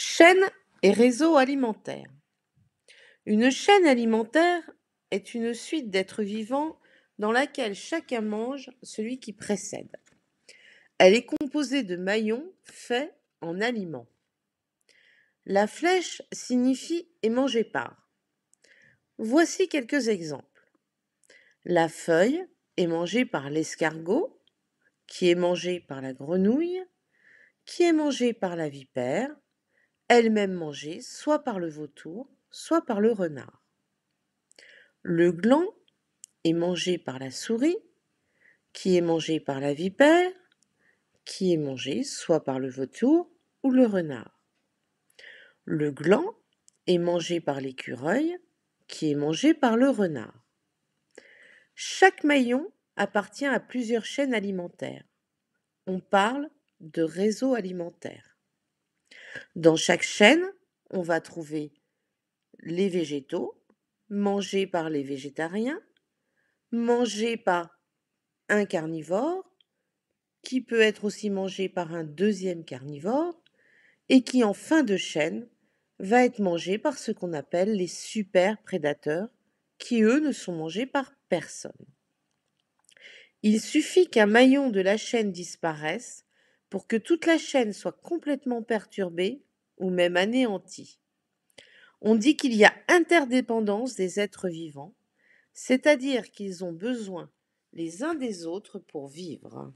Chaîne et réseau alimentaire. Une chaîne alimentaire est une suite d'êtres vivants dans laquelle chacun mange celui qui précède. Elle est composée de maillons faits en aliments. La flèche signifie et mangée par. Voici quelques exemples. La feuille est mangée par l'escargot, qui est mangée par la grenouille, qui est mangée par la vipère, elle-même mangée soit par le vautour, soit par le renard. Le gland est mangé par la souris, qui est mangé par la vipère, qui est mangé soit par le vautour ou le renard. Le gland est mangé par l'écureuil, qui est mangé par le renard. Chaque maillon appartient à plusieurs chaînes alimentaires. On parle de réseau alimentaire. Dans chaque chaîne, on va trouver les végétaux, mangés par les végétariens, mangés par un carnivore, qui peut être aussi mangé par un deuxième carnivore, et qui en fin de chaîne va être mangé par ce qu'on appelle les super prédateurs, qui eux ne sont mangés par personne. Il suffit qu'un maillon de la chaîne disparaisse pour que toute la chaîne soit complètement perturbée ou même anéantie. On dit qu'il y a interdépendance des êtres vivants, c'est-à-dire qu'ils ont besoin les uns des autres pour vivre.